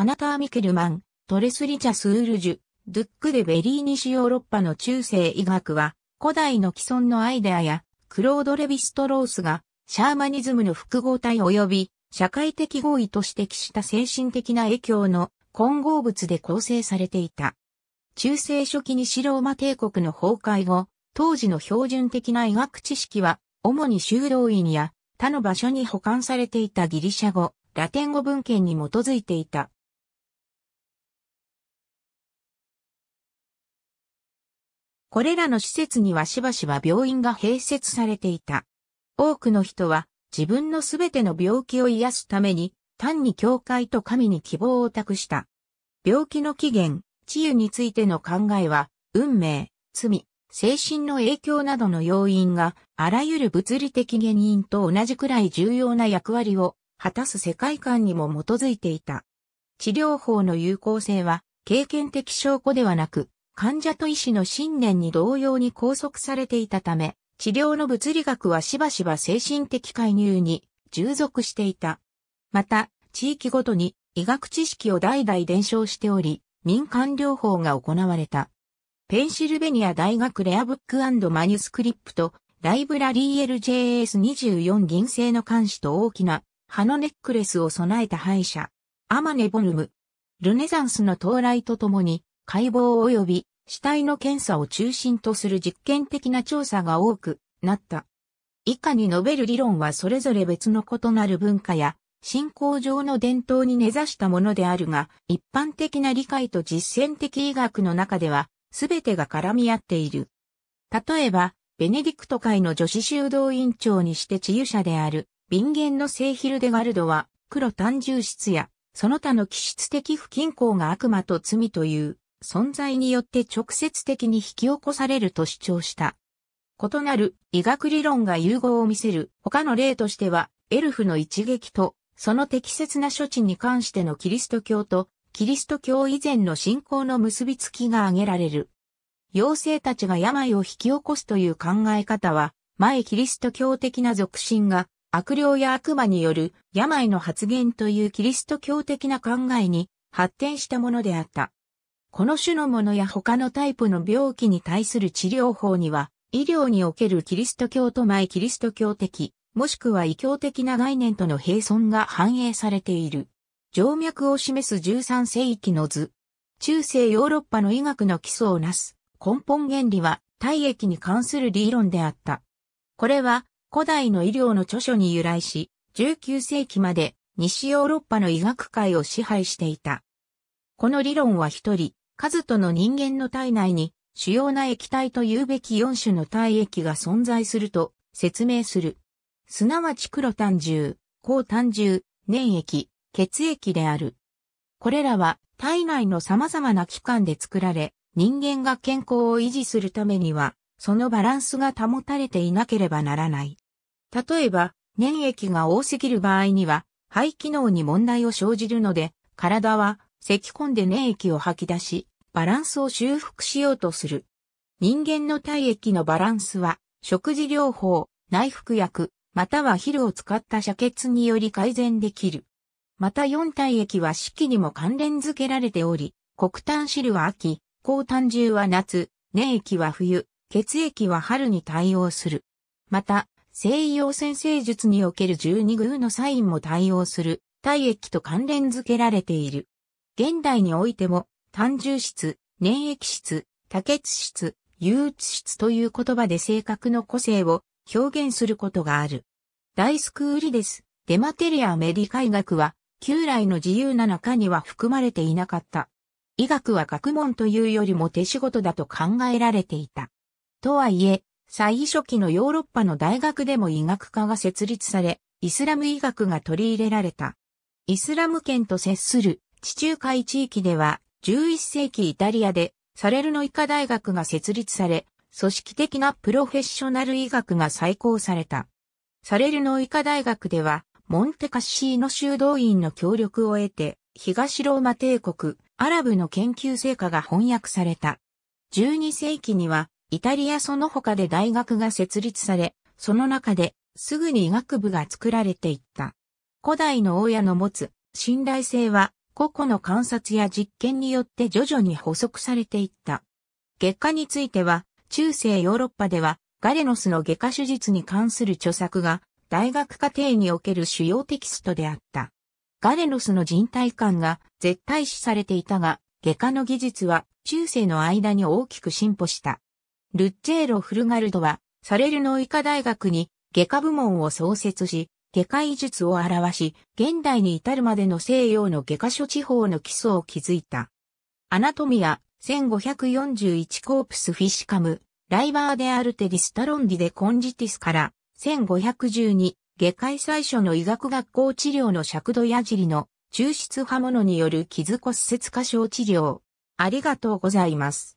アナター・ミケルマン、トレスリチャ・スウールジュ、ドゥック・デ・ベリー西ヨーロッパの中世医学は、古代の既存のアイデアや、クロード・レヴィストロースが、シャーマニズムの複合体及び、社会的合意と指摘した精神的な影響の混合物で構成されていた。中世初期西ローマ帝国の崩壊後、当時の標準的な医学知識は、主に修道院や他の場所に保管されていたギリシャ語、ラテン語文献に基づいていた。これらの施設にはしばしば病院が併設されていた。多くの人は自分のすべての病気を癒すために単に教会と神に希望を託した。病気の起源、治癒についての考えは、運命、罪、精神の影響などの要因があらゆる物理的原因と同じくらい重要な役割を果たす世界観にも基づいていた。治療法の有効性は経験的証拠ではなく患者と医師の信念に同様に拘束されていたため、治療の物理学はしばしば精神的介入に従属していた。また、地域ごとに医学知識を代々伝承しており、民間療法が行われた。ペンシルベニア大学レアブックマニュスクリプト、ライブラリー LJS24 銀製の監視と大きな葉のネックレスを備えた歯医者、アマネボルム。ルネザンスの到来とともに、解剖及び死体の検査を中心とする実験的な調査が多くなった。以下に述べる理論はそれぞれ別の異なる文化や信仰上の伝統に根ざしたものであるが、一般的な理解と実践的医学の中では、全てが絡み合っている。例えば、ベネディクト会の女子修道院長にして治癒者である、ビンゲンの聖ヒルデガルドは、黒単純質や、その他の気質的不均衡が悪魔と罪という、存在によって直接的に引き起こされると主張した。異なる医学理論が融合を見せる他の例としては、エルフの一撃と、その適切な処置に関してのキリスト教と、キリスト教以前の信仰の結びつきが挙げられる。妖精たちが病を引き起こすという考え方は、前キリスト教的な俗信が、悪霊や悪魔による病の発言というキリスト教的な考えに発展したものであった。この種のものや他のタイプの病気に対する治療法には、医療におけるキリスト教と前キリスト教的、もしくは異教的な概念との並存が反映されている。静脈を示す13世紀の図。中世ヨーロッパの医学の基礎をなす根本原理は体液に関する理論であった。これは古代の医療の著書に由来し、19世紀まで西ヨーロッパの医学界を支配していた。この理論は一人、カズとの人間の体内に主要な液体というべき4種の体液が存在すると説明する。すなわち黒単獣、高単汁、粘液、血液である。これらは体内の様々な器官で作られ、人間が健康を維持するためには、そのバランスが保たれていなければならない。例えば、粘液が多すぎる場合には、肺機能に問題を生じるので、体は咳き込んで粘液を吐き出し、バランスを修復しようとする。人間の体液のバランスは、食事療法、内服薬、または昼を使った遮血により改善できる。また4体液は四季にも関連付けられており、黒炭汁は秋、高炭汁は夏、粘液は冬、血液は春に対応する。また、西洋先生術における十二宮のサインも対応する体液と関連付けられている。現代においても単重質、粘液質、多血質、憂鬱質という言葉で性格の個性を表現することがある。大スクーリです。デマテリアメディカイ学は、旧来の自由な中には含まれていなかった。医学は学問というよりも手仕事だと考えられていた。とはいえ、最初期のヨーロッパの大学でも医学科が設立され、イスラム医学が取り入れられた。イスラム圏と接する地中海地域では11世紀イタリアで、サレルノ医科大学が設立され、組織的なプロフェッショナル医学が再興された。サレルノ医科大学では、モンテカッシーノ修道院の協力を得て、東ローマ帝国、アラブの研究成果が翻訳された。12世紀には、イタリアその他で大学が設立され、その中で、すぐに医学部が作られていった。古代の親の持つ信頼性は個々の観察や実験によって徐々に補足されていった。外下については、中世ヨーロッパでは、ガレノスの外科手術に関する著作が、大学課程における主要テキストであった。ガレノスの人体感が絶対視されていたが、外科の技術は中世の間に大きく進歩した。ルッチェーロ・フルガルドは、サレルノ医科大学に外科部門を創設し、外科医術を表し、現代に至るまでの西洋の外科諸地方の基礎を築いた。アナトミア、1541コープスフィシカム、ライバーデアルテディスタロンディでコンジティスから、1512、外科医最初の医学学校治療の尺度矢尻の抽出刃物による傷骨折過小治療。ありがとうございます。